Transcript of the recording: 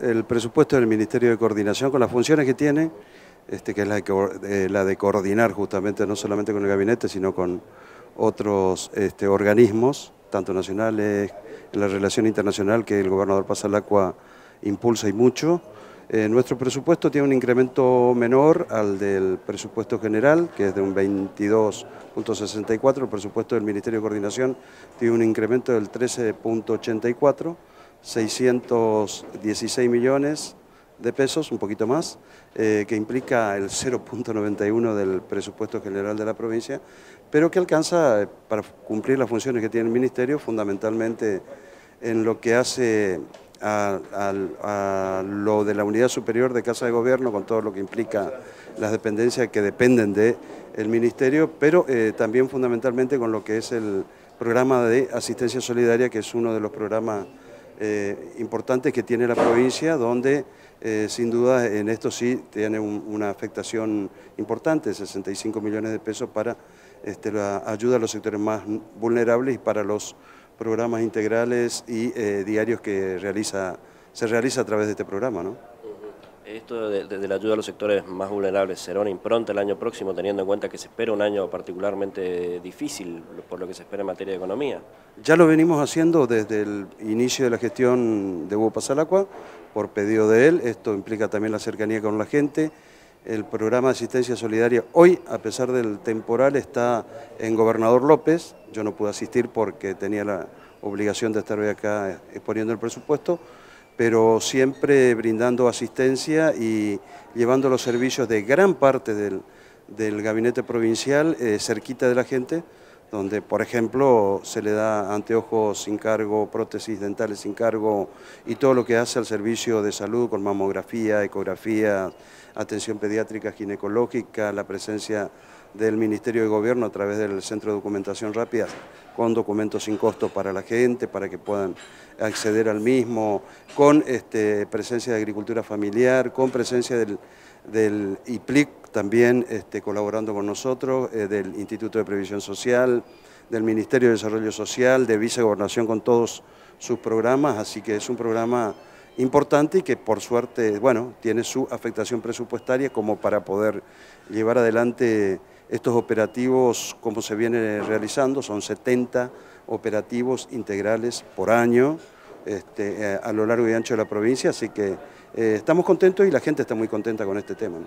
El presupuesto del Ministerio de Coordinación con las funciones que tiene, este, que es la de, eh, la de coordinar justamente no solamente con el gabinete, sino con otros este, organismos, tanto nacionales, en la relación internacional que el gobernador Pasalacua impulsa y mucho. Eh, nuestro presupuesto tiene un incremento menor al del presupuesto general, que es de un 22.64, el presupuesto del Ministerio de Coordinación tiene un incremento del 13.84, 616 millones de pesos, un poquito más, eh, que implica el 0.91 del presupuesto general de la provincia, pero que alcanza eh, para cumplir las funciones que tiene el Ministerio, fundamentalmente en lo que hace a, lo de la unidad superior de Casa de Gobierno, con todo lo que implica las dependencias que dependen del Ministerio, pero eh, también fundamentalmente con lo que es el programa de asistencia solidaria, que es uno de los programas eh, importantes que tiene la provincia, donde eh, sin duda en esto sí tiene una afectación importante, 65 millones de pesos para este, la ayuda a los sectores más vulnerables y para los programas integrales y eh, diarios que se realiza a través de este programa. Esto de, la ayuda a los sectores más vulnerables será una impronta el año próximo, teniendo en cuenta que se espera un año particularmente difícil por lo que se espera en materia de economía. Ya lo venimos haciendo desde el inicio de la gestión de Hugo Pasalacua, por pedido de él. Esto implica también la cercanía con la gente. El programa de asistencia solidaria hoy, a pesar del temporal, está en Gobernador López. Yo no pude asistir porque tenía la obligación de estar hoy acá exponiendo el presupuesto pero siempre brindando asistencia y llevando los servicios de gran parte del, gabinete provincial eh, cerquita de la gente, donde por ejemplo se le da anteojos sin cargo, prótesis dentales sin cargo y todo lo que hace al servicio de salud con mamografía, ecografía, atención pediátrica, ginecológica, la presencia del Ministerio de Gobierno a través del Centro de Documentación Rápida con documentos sin costo para la gente, para que puedan acceder al mismo, con este, presencia de agricultura familiar, con presencia del, del IPLIC también este, colaborando con nosotros, eh, del Instituto de Previsión Social, del Ministerio de Desarrollo Social, de Vicegobernación con todos sus programas, así que es un programa importante y que por suerte, bueno, tiene su afectación presupuestaria como para poder llevar adelante estos operativos, como se vienen realizando, son 70 operativos integrales por año este, eh, a lo largo y ancho de la provincia, así que eh, estamos contentos y la gente está muy contenta con este tema.